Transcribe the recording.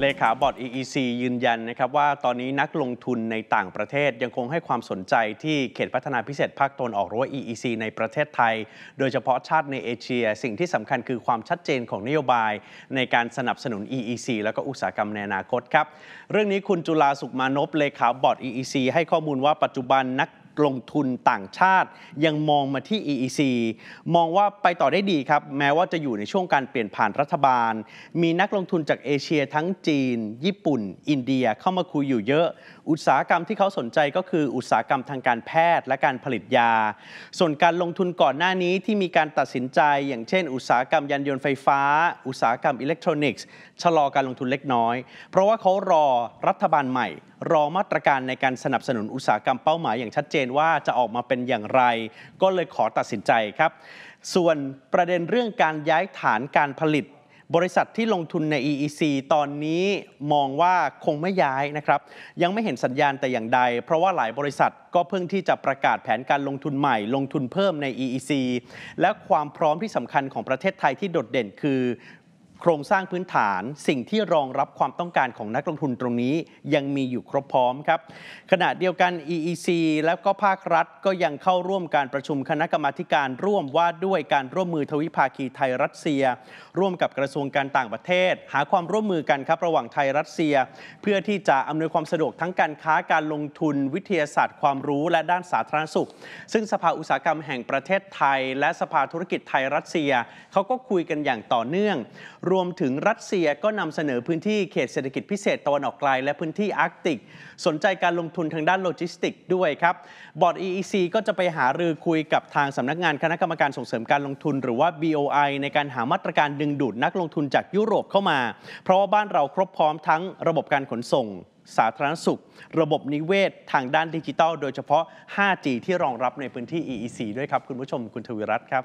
เลขาบอร์ด EEC ยืนยันนะครับว่าตอนนี้นักลงทุนในต่างประเทศยังคงให้ความสนใจที่เขตพัฒนาพิเศษภาคตนออกรัอว EEC ในประเทศไทย โดยเฉพาะชาติในเอเชียสิ่งที่สำคัญคือความชัดเจนของนโยบายในการสนับสนุน EEC แล้วก็อุตสาหกรรมในอนาคตครับ เรื่องนี้คุณจุลาสุขมานพเลขาบอร์ด EEC ให้ข้อมูลว่าปัจจุบันนักลงทุนต่างชาติ ยังมองมาที่ EEC มองว่าไปต่อได้ดีครับ แม้ว่าจะอยู่ในช่วงการเปลี่ยนผ่านรัฐบาล มีนักลงทุนจากเอเชียทั้งจีน ญี่ปุ่น อินเดียเข้ามาคุยอยู่เยอะ อุตสาหกรรมที่เขาสนใจก็คืออุตสาหกรรมทางการแพทย์ และการผลิตยา ส่วนการลงทุนก่อนหน้านี้ที่มีการตัดสินใจ อย่างเช่น อุตสาหกรรมยานยนต์ไฟฟ้า อุตสาหกรรมอิเล็กทรอนิกส์ชะลอการลงทุนเล็กน้อย เพราะว่าเขารอรัฐบาลใหม่รอมาตรการในการสนับสนุนอุตสาหกรรมเป้าหมายอย่างชัดเจนว่าจะออกมาเป็นอย่างไร ก็เลยขอตัดสินใจครับ ส่วนประเด็นเรื่องการย้ายฐานการผลิต บริษัทที่ลงทุนใน EEC ตอนนี้มองว่าคงไม่ย้ายนะครับยังไม่เห็นสัญญาณแต่อย่างใดเพราะว่าหลายบริษัทก็เพิ่งที่จะประกาศแผนการลงทุนใหม่ ลงทุนเพิ่มใน EEC และความพร้อมที่สำคัญของประเทศไทยที่โดดเด่นคือโครงสร้างพื้นฐานสิ่งที่รองรับความต้องการของนักลงทุนตรงนี้ยังมีอยู่ครบพร้อมครับ ขณะเดียวกัน EEC และก็ภาครัฐก็ยังเข้าร่วมการประชุมคณะกรรมาการ ร่วมว่าด้วยการร่วมมือทวิภาคีไทยรัสเซีย ร่วมกับกระทรวงการต่างประเทศ หาความร่วมมือกันครับระหว่างไทยรัสเซีย เพื่อที่จะอำนวยความสะดวกทั้งการค้าการลงทุน วิทยาศาสตร์ ความรู้และด้านสาธารณสุข ซึ่งสภาอุตสาหกรรมแห่งประเทศไทยและสภาธุรกิจไทยรัสเซียเขาก็คุยกันอย่างต่อเนื่องรวมถึงรัสเซียก็นำเสนอพื้นที่เขตเศรษฐกิจพิเศษ ตะวันออกไกลและพื้นที่อาร์กติก สนใจการลงทุนทางด้านโลจิสติกด้วยครับ บอร์ด EEC ก็จะไปหารือคุยกับทางสำนักงานคณะกรรมการส่งเสริมการลงทุนหรือว่า BOI ในการหามาตรการดึงดูดนักลงทุนจากยุโรปเข้ามา เพราะว่าบ้านเราครบพร้อมทั้งระบบการขนส่ง สาธารณสุข ระบบนิเวศทางด้านดิจิทัลโดยเฉพาะ 5G ที่รองรับในพื้นที่ EEC ด้วยครับคุณผู้ชมคุณทวีรัตน์ครับ